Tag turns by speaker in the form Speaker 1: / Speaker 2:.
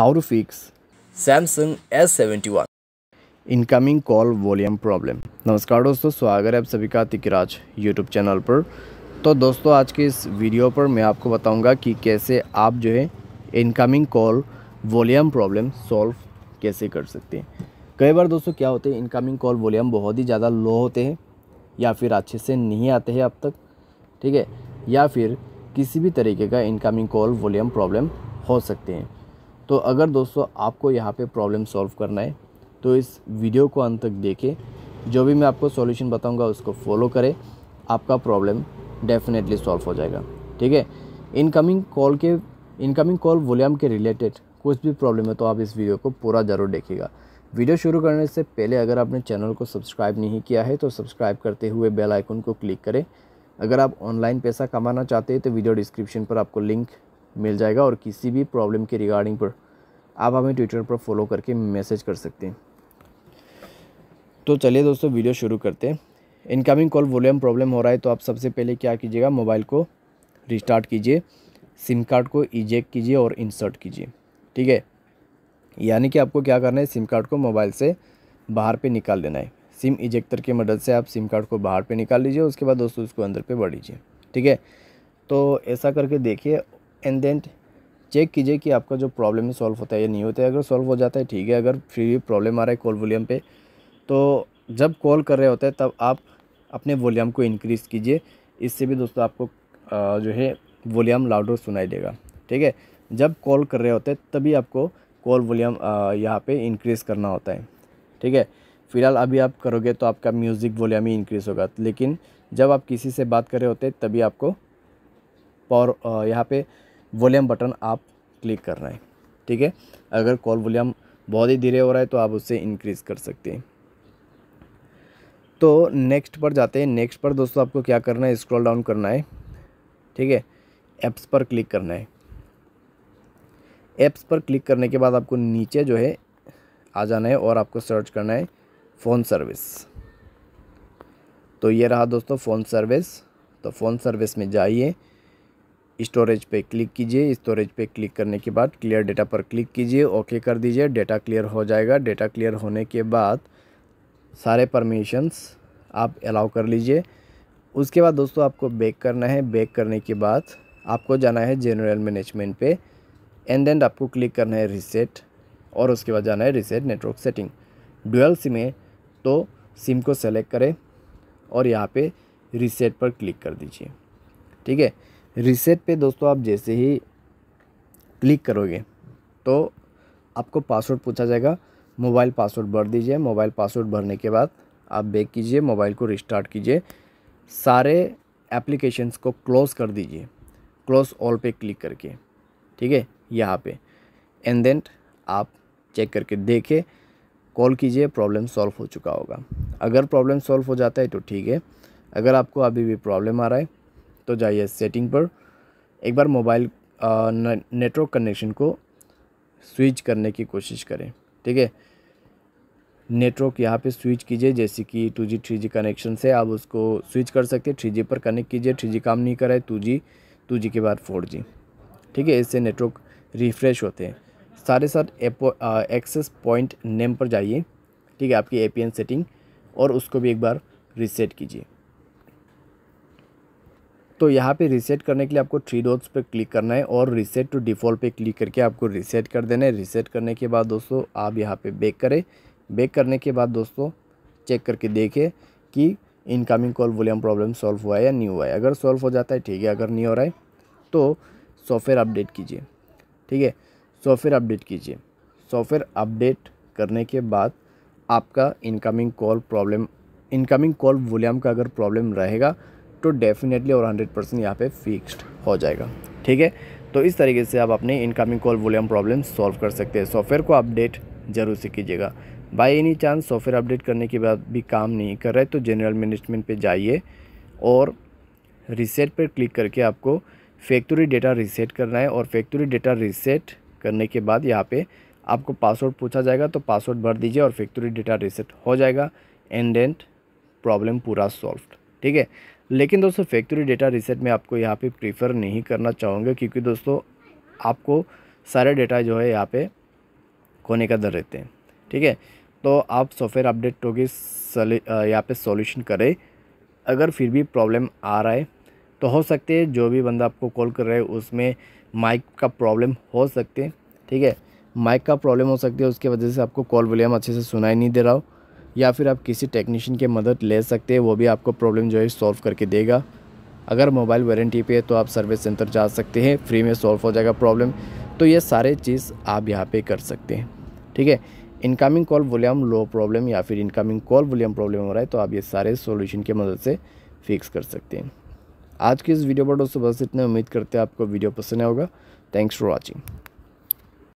Speaker 1: how to fix Samsung S seventy one incoming call volume problem नमस्कार दोस्तों स्वागत है आप सभी का तिकराज यूट्यूब चैनल पर तो दोस्तों आज के इस वीडियो पर मैं आपको बताऊंगा कि कैसे आप जो है incoming call volume problem solve कैसे कर सकते हैं कई बार दोस्तों क्या होते हैं इनकमिंग कॉल वॉल्यूम बहुत ही ज़्यादा लो होते हैं या फिर अच्छे से नहीं आते हैं अब तक ठीक है या फिर किसी भी तरीके का इनकमिंग कॉल वॉल्यूम प्रॉब्लम हो सकते हैं तो अगर दोस्तों आपको यहाँ पे प्रॉब्लम सॉल्व करना है तो इस वीडियो को अंत तक देखें जो भी मैं आपको सॉल्यूशन बताऊँगा उसको फॉलो करें आपका प्रॉब्लम डेफिनेटली सॉल्व हो जाएगा ठीक है इनकमिंग कॉल के इनकमिंग कॉल वॉल्यूम के रिलेटेड कुछ भी प्रॉब्लम है तो आप इस वीडियो को पूरा ज़रूर देखिएगा वीडियो शुरू करने से पहले अगर आपने चैनल को सब्सक्राइब नहीं किया है तो सब्सक्राइब करते हुए बेल आइकन को क्लिक करें अगर आप ऑनलाइन पैसा कमाना चाहते हैं तो वीडियो डिस्क्रिप्शन पर आपको लिंक मिल जाएगा और किसी भी प्रॉब्लम के रिगार्डिंग पर आप हमें ट्विटर पर फॉलो करके मैसेज कर सकते हैं तो चलिए दोस्तों वीडियो शुरू करते हैं इनकमिंग कॉल वॉल्यूम प्रॉब्लम हो रहा है तो आप सबसे पहले क्या कीजिएगा मोबाइल को रिस्टार्ट कीजिए सिम कार्ड को इजेक्ट कीजिए और इंसर्ट कीजिए ठीक है यानी कि आपको क्या करना है सिम कार्ड को मोबाइल से बाहर पे निकाल देना है सिम इजेक्टर की मदद से आप सिम कार्ड को बाहर पे निकाल लीजिए उसके बाद दोस्तों उसको अंदर पे बढ़ लीजिए ठीक है तो ऐसा करके देखिए एंड देन चेक कीजिए कि आपका जो प्रॉब्लम है सॉल्व होता है या नहीं होता है अगर सॉल्व हो जाता है ठीक है अगर फिर भी प्रॉब्लम आ रहा है कॉल वॉल्यूम पे तो जब कॉल कर रहे होते हैं तब आप अपने वॉल्यूम को इंक्रीज़ कीजिए इससे भी दोस्तों आपको जो है वॉल्यूम लाउडर सुनाई देगा ठीक है जब कॉल कर रहे होते हैं तभी आपको कॉल वॉल्यूम यहाँ पर इंक्रीज़ करना होता है ठीक है फ़िलहाल अभी आप करोगे तो आपका म्यूज़िक वॉल्यूम ही इंक्रीज़ होगा लेकिन जब आप किसी से बात कर रहे होते तभी आपको पावर यहाँ पर वॉल्यूम बटन आप क्लिक करना है ठीक है अगर कॉल वॉल्यूम बहुत ही धीरे हो रहा है तो आप उससे इंक्रीज़ कर सकते हैं तो नेक्स्ट पर जाते हैं नेक्स्ट पर दोस्तों आपको क्या करना है स्क्रॉल डाउन करना है ठीक है ऐप्स पर क्लिक करना है ऐप्स पर क्लिक करने के बाद आपको नीचे जो है आ जाना है और आपको सर्च करना है फ़ोन सर्विस तो ये रहा दोस्तों फ़ोन सर्विस तो फ़ोन सर्विस में जाइए स्टोरेज पे क्लिक कीजिए स्टोरेज पे क्लिक करने के बाद क्लियर डेटा पर क्लिक कीजिए ओके कर दीजिए डेटा क्लियर हो जाएगा डेटा क्लियर होने के बाद सारे परमिशंस आप अलाउ कर लीजिए उसके बाद दोस्तों आपको बैक करना है बैक करने के बाद आपको जाना है जनरल मैनेजमेंट पे एंड देंड आपको क्लिक करना है रिसेट और उसके बाद जाना है reset network setting dual sim है तो सिम को सेलेक्ट करें और यहाँ पे रिसेट पर क्लिक कर दीजिए ठीक है रिसेट पे दोस्तों आप जैसे ही क्लिक करोगे तो आपको पासवर्ड पूछा जाएगा मोबाइल पासवर्ड भर दीजिए मोबाइल पासवर्ड भरने के बाद आप बैक कीजिए मोबाइल को रिस्टार्ट कीजिए सारे एप्लीकेशंस को क्लोज़ कर दीजिए क्लोज ऑल पे क्लिक करके ठीक है यहाँ पे एंड देन आप चेक करके देखें कॉल कीजिए प्रॉब्लम सॉल्व हो चुका होगा अगर प्रॉब्लम सॉल्व हो जाता है तो ठीक है अगर आपको अभी भी प्रॉब्लम आ रहा है तो जाइए सेटिंग पर एक बार मोबाइल नेटवर्क कनेक्शन को स्विच करने की कोशिश करें ठीक है नेटवर्क यहाँ पे स्विच कीजिए जैसे कि two G three G connection से आप उसको स्विच कर सकते हैं थ्री जी पर कनेक्ट कीजिए थ्री जी काम नहीं कराए टू जी टू जी के बाद फोर जी ठीक है इससे नेटवर्क रिफ्रेश होते हैं सारे साथ एक्सेस पॉइंट नेम पर जाइए ठीक है आपकी ए सेटिंग और उसको भी एक बार रिसेट कीजिए तो यहाँ पे रीसेट करने के लिए आपको थ्री डॉट्स पे क्लिक करना है और रीसेट टू डिफ़ॉल्ट पे क्लिक करके आपको रीसेट कर देना है रीसेट करने के बाद दोस्तों आप यहाँ पे बैक करें बैक करने के बाद दोस्तों चेक करके देखें कि incoming call volume problem solve हुआ है या नहीं हुआ है अगर सॉल्व हो जाता है ठीक है अगर नहीं हो रहा है तो सॉफ्टवेयर अपडेट कीजिए ठीक है सॉफ्टवेयर अपडेट कीजिए सॉफ्टवेयर अपडेट करने के बाद आपका incoming call problem incoming call volume का अगर प्रॉब्लम रहेगा तो डेफिनेटली और हंड्रेड परसेंट यहाँ पर फिक्सड हो जाएगा ठीक है तो इस तरीके से आप अपने incoming call volume problem solve कर सकते हैं सॉफ्टवेयर को अपडेट जरूर से कीजिएगा by any chance software update करने के बाद भी काम नहीं कर रहा है तो जनरल मैनेजमेंट पे जाइए और रिसेट पर क्लिक करके आपको फैक्ट्री डेटा रिसेट करना है और फैक्ट्री डेटा रिसेट करने के बाद यहाँ पे आपको पासवर्ड पूछा जाएगा तो पासवर्ड भर दीजिए और फैक्ट्री डेटा रिसेट हो जाएगा एंड एंड प्रॉब्लम पूरा सॉल्व ठीक है लेकिन दोस्तों फैक्ट्री डेटा रीसेट में आपको यहाँ पे प्रीफर नहीं करना चाहूँगा क्योंकि दोस्तों आपको सारे डेटा जो है यहाँ पे कोने का दर रहते हैं ठीक है तो आप सॉफ्टवेयर अपडेट होगी यहाँ पे सॉल्यूशन करें अगर फिर भी प्रॉब्लम आ रहा है तो हो सकते हैं जो भी बंदा आपको कॉल कर रहा है उसमें माइक का प्रॉब्लम हो सकते हैं ठीक है माइक का प्रॉब्लम हो सकती है उसकी वजह से आपको कॉल वॉल्यूम अच्छे से सुनाई नहीं दे रहा हो या फिर आप किसी टेक्नीशियन की मदद ले सकते हैं वो भी आपको प्रॉब्लम जो है सॉल्व करके देगा अगर मोबाइल वारंटी पे है तो आप सर्विस सेंटर जा सकते हैं फ्री में सॉल्व हो जाएगा प्रॉब्लम तो ये सारे चीज़ आप यहाँ पे कर सकते हैं ठीक है incoming call volume low problem या फिर इनकमिंग कॉल वॉल्यूम प्रॉब्लम हो रहा है तो आप ये सारे सोल्यूशन की मदद से फिक्स कर सकते हैं आज की इस वीडियो पर दोस्तों बस इतने उम्मीद करते हैं आपको वीडियो पसंद आएगा थैंक्स फॉर वॉचिंग